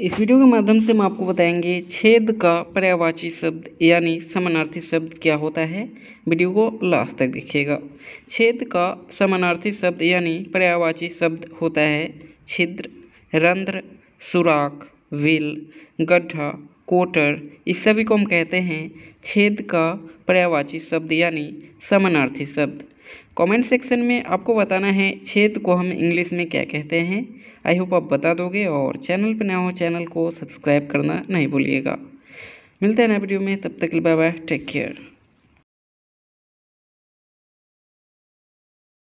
इस वीडियो के माध्यम से हम आपको बताएंगे छेद का पर्यावाची शब्द यानी समानार्थी शब्द क्या होता है वीडियो को लास्ट तक देखिएगा छेद का समानार्थी शब्द यानी पर्यावाची शब्द होता है छिद्र रंध्र सुराख विल गड्ढा कोटर इस सभी को हम कहते हैं छेद का पर्यावाची शब्द यानी समानार्थी शब्द कमेंट सेक्शन में आपको बताना है छेद को हम इंग्लिश में क्या कहते हैं आई होप आप बता दोगे और चैनल पर नया हो चैनल को सब्सक्राइब करना नहीं भूलिएगा मिलते हैं नए वीडियो में तब तक बाय बाय टेक केयर